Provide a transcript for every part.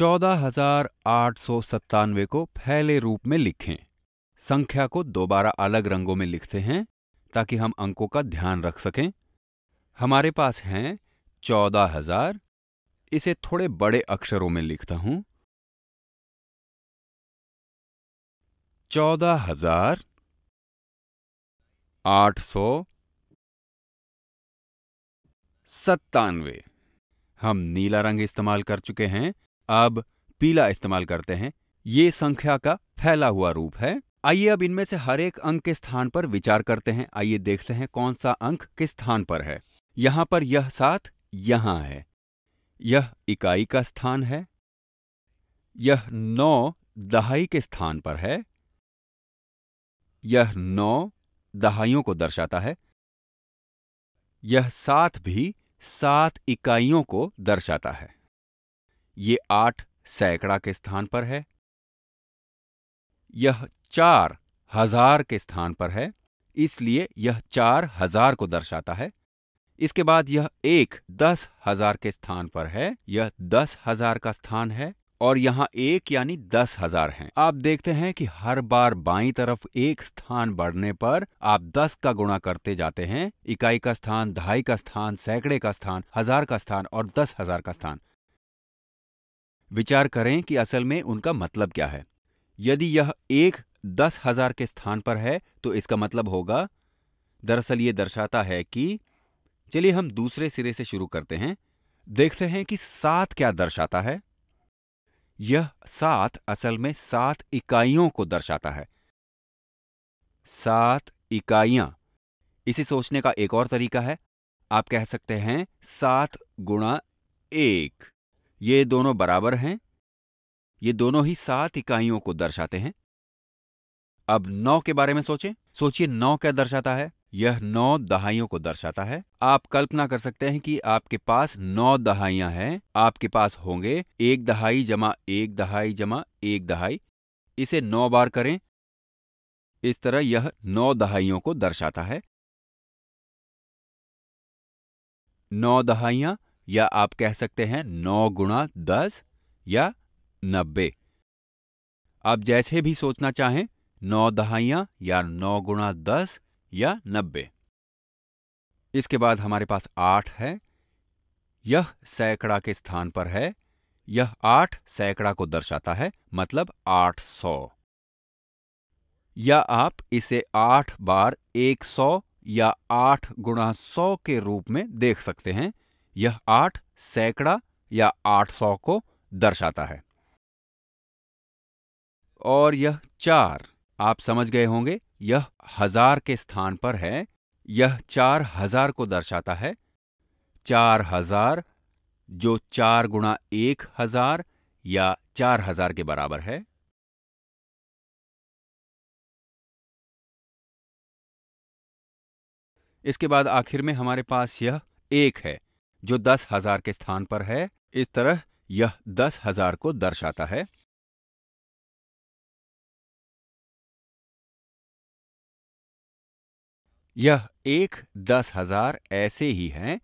चौदह हजार आठ सौ सत्तानवे को फैले रूप में लिखें संख्या को दोबारा अलग रंगों में लिखते हैं ताकि हम अंकों का ध्यान रख सकें हमारे पास हैं चौदह हजार इसे थोड़े बड़े अक्षरों में लिखता हूं चौदह हजार आठ सौ सत्तानवे हम नीला रंग इस्तेमाल कर चुके हैं अब पीला इस्तेमाल करते हैं ये संख्या का फैला हुआ रूप है आइए अब इनमें से हर एक अंक के स्थान पर विचार करते हैं आइए देखते हैं कौन सा अंक किस स्थान पर है यहां पर यह सात यहां है यह इकाई का स्थान है यह नौ दहाई के स्थान पर है यह नौ दहाइयों को दर्शाता है यह सात भी सात इकाइयों को दर्शाता है ये आठ सैकड़ा के स्थान पर है यह चार हजार के स्थान पर है इसलिए यह चार हजार को दर्शाता है इसके बाद यह एक दस हजार के स्थान पर है यह दस हजार का स्थान है और यहां एक यानी दस हजार है आप देखते हैं कि हर बार बाई तरफ एक स्थान बढ़ने पर आप दस का गुणा करते जाते हैं इकाई का स्थान ढाई का स्थान सैकड़े का स्थान हजार का स्थान और दस हजार का स्थान विचार करें कि असल में उनका मतलब क्या है यदि यह एक दस हजार के स्थान पर है तो इसका मतलब होगा दरअसल ये दर्शाता है कि चलिए हम दूसरे सिरे से शुरू करते हैं देखते हैं कि सात क्या दर्शाता है यह सात असल में सात इकाइयों को दर्शाता है सात इकाइयां इसे सोचने का एक और तरीका है आप कह सकते हैं सात गुणा एक ये दोनों बराबर हैं ये दोनों ही सात इकाइयों को दर्शाते हैं अब नौ के बारे में सोचें सोचिए नौ क्या दर्शाता है यह नौ दहाइयों को दर्शाता है आप कल्पना कर सकते हैं कि आपके पास नौ दहाइयां हैं आपके पास होंगे एक दहाई जमा एक दहाई जमा एक दहाई इसे नौ बार करें इस तरह यह नौ दहाइयों को दर्शाता है नौ दहाइयां या आप कह सकते हैं नौ गुणा दस या नब्बे आप जैसे भी सोचना चाहें नौ दहाइया या नौ गुणा दस या नब्बे इसके बाद हमारे पास आठ है यह सैकड़ा के स्थान पर है यह आठ सैकड़ा को दर्शाता है मतलब आठ सौ या आप इसे आठ बार एक सौ या आठ गुणा सौ के रूप में देख सकते हैं यह आठ सैकड़ा या आठ सौ को दर्शाता है और यह चार आप समझ गए होंगे यह हजार के स्थान पर है यह चार हजार को दर्शाता है चार हजार जो चार गुणा एक हजार या चार हजार के बराबर है इसके बाद आखिर में हमारे पास यह एक है जो दस हजार के स्थान पर है इस तरह यह दस हजार को दर्शाता है यह एक दस हजार ऐसे ही हैं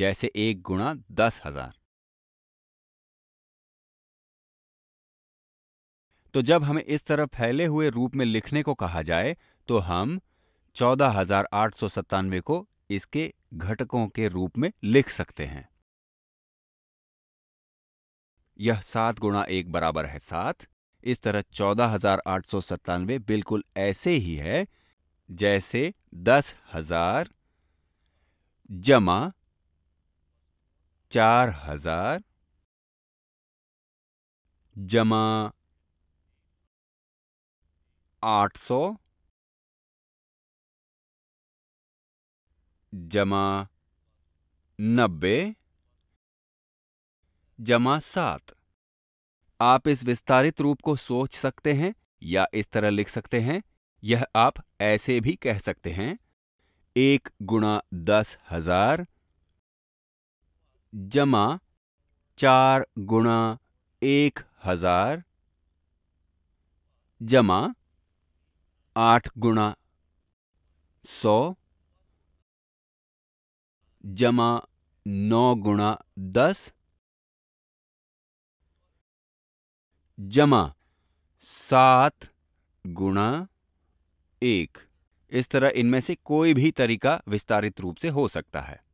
जैसे एक गुणा दस हजार तो जब हमें इस तरह फैले हुए रूप में लिखने को कहा जाए तो हम चौदह हजार आठ सौ सत्तानवे को इसके घटकों के रूप में लिख सकते हैं यह सात गुणा एक बराबर है सात इस तरह चौदह हजार आठ सौ सत्तानवे बिल्कुल ऐसे ही है जैसे दस हजार जमा चार हजार जमा आठ सौ जमा नब्बे जमा सात आप इस विस्तारित रूप को सोच सकते हैं या इस तरह लिख सकते हैं यह आप ऐसे भी कह सकते हैं एक गुणा दस हजार जमा चार गुणा एक हजार जमा आठ गुणा सौ जमा नौ गुणा दस जमा सात गुणा एक इस तरह इनमें से कोई भी तरीका विस्तारित रूप से हो सकता है